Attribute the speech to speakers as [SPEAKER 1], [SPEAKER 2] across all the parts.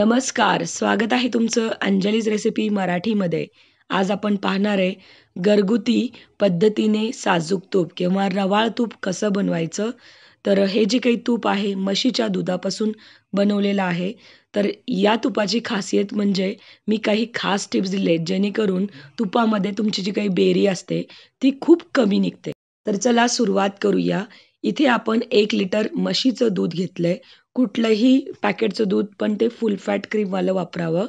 [SPEAKER 1] नमस्कार स्वागत आहे तुमचं अंजलीज रेसिपी मराठीमध्ये आज आपण पाहणार आहे घरगुती पद्धतीने साजूक तूप किंवा रवाळ तूप कसं बनवायचं तर हे जे काही तूप आहे म्हशीच्या दुधापासून बनवलेलं आहे तर या तुपाची खासियत म्हणजे मी काही खास टिप्स दिले जेणेकरून तुपामध्ये तुमची जी काही बेरी असते ती खूप कमी निघते तर चला सुरुवात करूया इथे आपण एक लिटर म्हशीचं दूध घेतलं आहे कुठलंही पॅकेटचं दूध पण ते फुल फॅट क्रीमवालं वापरावं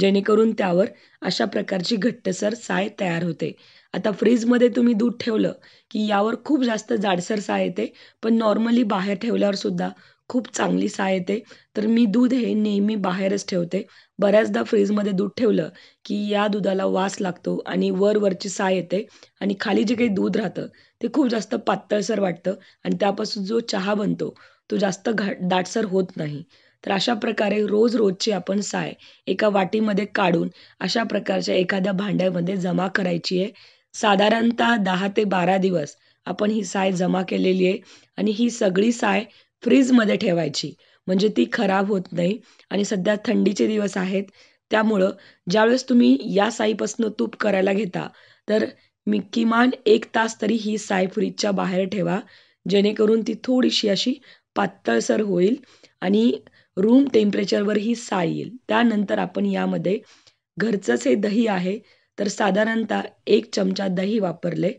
[SPEAKER 1] जेणेकरून त्यावर अशा प्रकारची घट्टसर साय तयार होते आता फ्रीजमध्ये तुम्ही दूध ठेवलं की यावर खूप जास्त जाडसर साय येते पण नॉर्मली बाहेर ठेवल्यावर सुद्धा खूप चांगली साय येते तर मी दूध हे नेहमी बाहेरच ठेवते बऱ्याचदा फ्रीजमध्ये दूध ठेवलं की या दुधाला वास लागतो आणि वरवरची साय येते आणि खाली जे काही दूध राहतं ते खूप जास्त पातळसर वाटतं आणि त्यापासून जो चहा बनतो तो जास्त घा दाटसर होत नाही तर अशा प्रकारे रोज रोजची आपण साय एका वाटीमध्ये काढून अशा प्रकारच्या एखाद्या भांड्यामध्ये जमा करायची आहे साधारणतः दहा ते बारा दिवस आपण ही साय जमा केलेली आहे आणि ही सगळी साय फ्रीजमध्ये ठेवायची म्हणजे ती खराब होत नाही आणि सध्या थंडीचे दिवस आहेत त्यामुळं ज्यावेळेस तुम्ही या साईपासून तूप करायला घेता तर मी किमान एक तास तरी ही साय फ्रीजच्या बाहेर ठेवा जेणेकरून ती थोडीशी अशी पातळसर होईल आणि रूम टेम्परेचरवर ही साय येईल त्यानंतर आपण यामध्ये घरचंच हे दही आहे तर साधारणतः एक चमचा दही वापरले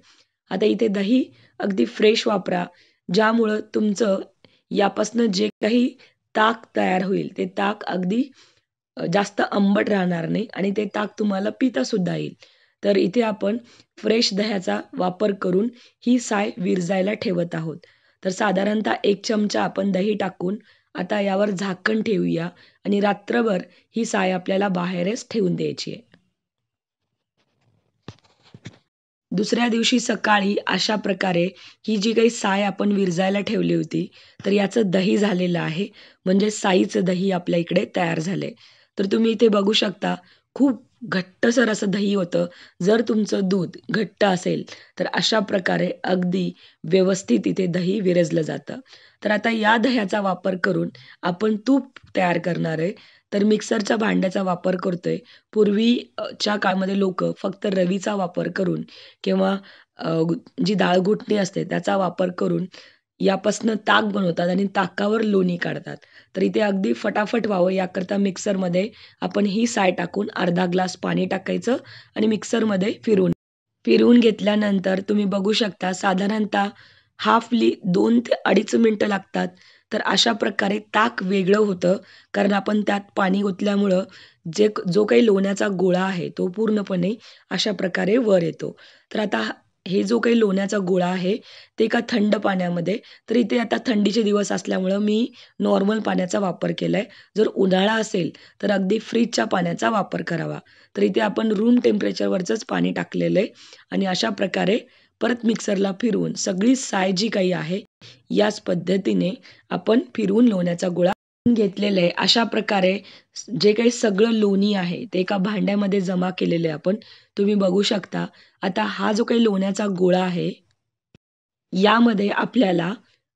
[SPEAKER 1] आता इथे दही अगदी फ्रेश वापरा ज्यामुळं तुमचं यापासनं जे काही ताक तयार होईल ते ताक अगदी जास्त आंबट राहणार नाही आणि ते ताक तुम्हाला सुद्धा येईल तर इथे आपण फ्रेश दह्याचा वापर करून ही साय विरजायला ठेवत आहोत तर साधारणतः एक चमचा आपण दही टाकून आता यावर झाकण ठेवूया आणि रात्रभर ही साय आपल्याला बाहेरच ठेवून द्यायची आहे दुसऱ्या दिवशी सकाळी अशा प्रकारे ही जी काही साय आपण विरजायला ठेवली होती तर याचं दही झालेलं आहे म्हणजे साईचं दही आपल्या इकडे तयार झालं तर तुम्ही इथे बघू शकता खूप घट्टसर असं दही होतं जर तुमचं दूध घट्ट असेल तर अशा प्रकारे अगदी व्यवस्थित इथे दही विरजलं जातं तर आता या दह्याचा वापर करून आपण तूप तयार करणार आहे तर मिक्सरच्या भांड्याचा वापर करतोय पूर्वीच्या काळामध्ये लोक फक्त रवीचा वापर करून किंवा जी डाळ घोटणी असते त्याचा वापर करून यापासनं ताक बनवतात आणि ताकावर लोणी काढतात तर इथे अगदी फटाफट व्हावं याकरता मिक्सरमध्ये आपण ही साय टाकून अर्धा ग्लास पाणी टाकायचं आणि मिक्सरमध्ये फिरून फिरवून घेतल्यानंतर तुम्ही बघू शकता साधारणतः हाफली दोन ते अडीच मिनटं लागतात तर अशा प्रकारे ताक वेगळं होतं कारण आपण त्यात पाणी ओतल्यामुळं जे जो काही लोण्याचा गोळा आहे तो पूर्णपणे अशा प्रकारे वर येतो तर आता हे जो काही लोण्याचा गोळा आहे ते का थंड पाण्यामध्ये तर इथे आता थंडीचे दिवस असल्यामुळं मी नॉर्मल पाण्याचा वापर केला आहे जर उन्हाळा असेल तर अगदी फ्रीजच्या पाण्याचा वापर करावा तर इथे आपण रूम टेम्परेचरवरचंच पाणी टाकलेलं आहे आणि अशा प्रकारे परत मिक्सरला फिरवून सगळी साय जी काही आहे याच पद्धतीने आपण फिरवून लोण्याचा गोळा घेतलेलं आहे अशा प्रकारे जे काही सगळं लोणी आहे ते एका भांड्यामध्ये जमा केलेलं आहे आपण तुम्ही बघू शकता आता हा जो काही लोण्याचा गोळा आहे यामध्ये आपल्याला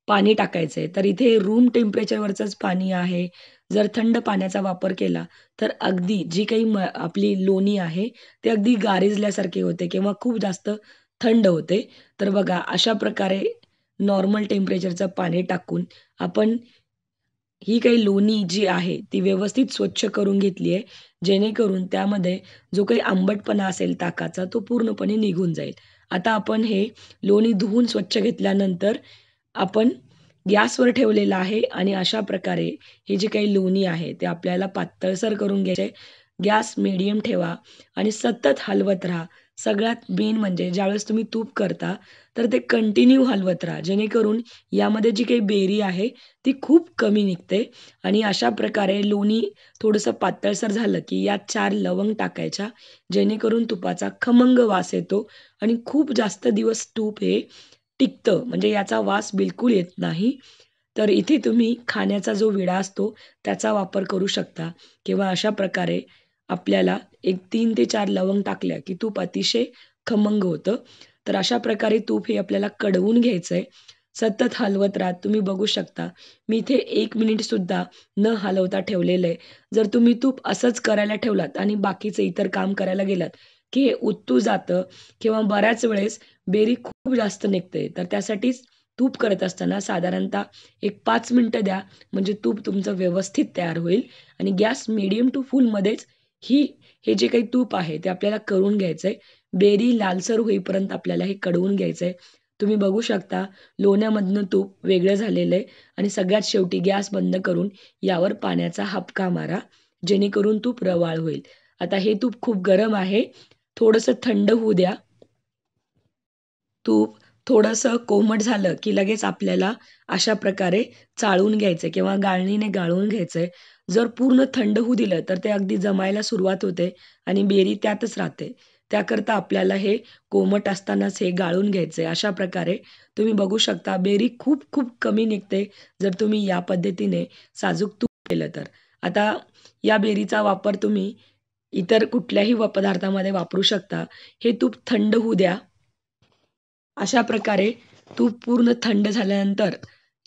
[SPEAKER 1] पाणी टाकायचं आहे तर इथे रूम टेम्परेचरवरचंच पाणी आहे जर थंड पाण्याचा वापर केला तर अगदी जी काही आपली लोणी आहे ते अगदी गारिजल्यासारखे होते किंवा खूप जास्त थंड होते तर बघा अशा प्रकारे नॉर्मल टेम्परेचरचं पाणी टाकून आपण ही काही लोणी जी आहे ती व्यवस्थित स्वच्छ करून घेतली आहे जेणेकरून त्यामध्ये जो काही आंबटपणा असेल ताकाचा तो पूर्णपणे निघून जाईल आता आपण हे लोणी धुवून स्वच्छ घेतल्यानंतर आपण गॅसवर ठेवलेलं आहे आणि अशा प्रकारे हे जे काही लोणी आहे ते आपल्याला पातळसर करून घ्यायचे गॅस मिडियम ठेवा आणि सतत हलवत राहा सगळ्यात मेन म्हणजे ज्यावेळेस तुम्ही तूप करता तर ते कंटिन्यू हलवत राहा जेणेकरून यामध्ये जी काही बेरी आहे ती खूप कमी निघते आणि अशा प्रकारे लोणी थोडंसं पातळसर झालं की यात चार लवंग टाकायच्या जेणेकरून तुपाचा खमंग वास येतो आणि खूप जास्त दिवस तूप हे टिकतं म्हणजे याचा वास बिलकुल येत नाही तर इथे तुम्ही खाण्याचा जो विडा असतो त्याचा वापर करू शकता किंवा अशा प्रकारे आपल्याला एक तीन ते चार लवंग टाकल्या की तूप अतिशय खमंग होतं तर अशा प्रकारे तूप हे आपल्याला कडवून घ्यायचंय सतत हलवत राहत तुम्ही बघू शकता मी इथे एक मिनिट सुद्धा न हलवता ठेवलेलं आहे जर तुम्ही तूप असंच करायला ठेवलात आणि बाकीचे इतर काम करायला गेलात की हे उत्तू जातं किंवा बऱ्याच वेळेस बेरी खूप जास्त निघते तर त्यासाठीच तूप करत असताना साधारणतः एक पाच मिनिटं द्या म्हणजे तूप तुमचं व्यवस्थित तयार होईल आणि गॅस मिडियम टू फुलमध्येच ही हे जे काही तूप आहे ते आपल्याला करून घ्यायचं आहे बेरी लालसर होईपर्यंत आपल्याला हे कडवून घ्यायचं आहे तुम्ही बघू शकता लोण्यामधनं तूप वेगळं झालेलं आहे आणि सगळ्यात शेवटी गॅस बंद करून यावर पाण्याचा हापका मारा जेणेकरून तूप रवाळ होईल आता हे तूप खूप गरम आहे थोडस थंड होऊ द्या तूप थोडस कोमट झालं की लगेच आपल्याला अशा प्रकारे चाळून घ्यायचं किंवा गाळणीने गाळून घ्यायचं आहे जर पूर्ण थंड होऊ दिलं तर ते अगदी जमायला सुरुवात होते आणि बेरी त्यातच राहते त्याकरता आपल्याला हे कोमट असतानाच हे गाळून घ्यायचं आहे अशा प्रकारे तुम्ही बघू शकता बेरी खूप खूप कमी निघते जर तुम्ही या पद्धतीने साजूक तूप केलं तर आता या बेरीचा वापर तुम्ही इतर कुठल्याही व पदार्थामध्ये वापरू शकता हे तूप थंड होऊ द्या अशा प्रकारे तूप पूर्ण थंड झाल्यानंतर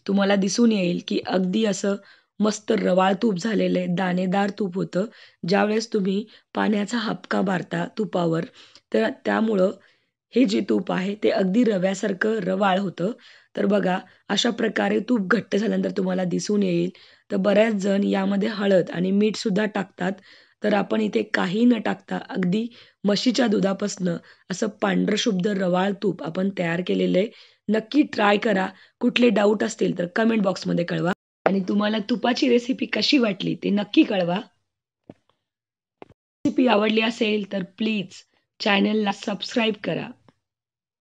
[SPEAKER 1] तुम्हाला दिसून येईल की अगदी असं मस्त रवाळ तूप झालेलं आहे दाणेदार तूप होतं ज्यावेळेस तुम्ही पाण्याचा हापका मारता तुपावर तर त्यामुळं हे जे तूप आहे ते अगदी रव्यासारखं रवाळ होतं तर बघा अशा प्रकारे तूप घट्ट झाल्यानंतर तुम्हाला दिसून येईल तर बऱ्याच जण यामध्ये हळद आणि मीठसुद्धा टाकतात तर आपण इथे काही न टाकता अगदी म्हशीच्या दुधापासनं असं पांढरशुभ्र रवाळ तूप आपण तयार केलेलं आहे नक्की ट्राय करा कुठले डाऊट असतील तर कमेंट बॉक्समध्ये कळवा आणि तुम्हाला तुपाची रेसिपी कशी वाटली ते नक्की कळवा रेसिपी आवडली असेल तर प्लीज चॅनलला सबस्क्राईब करा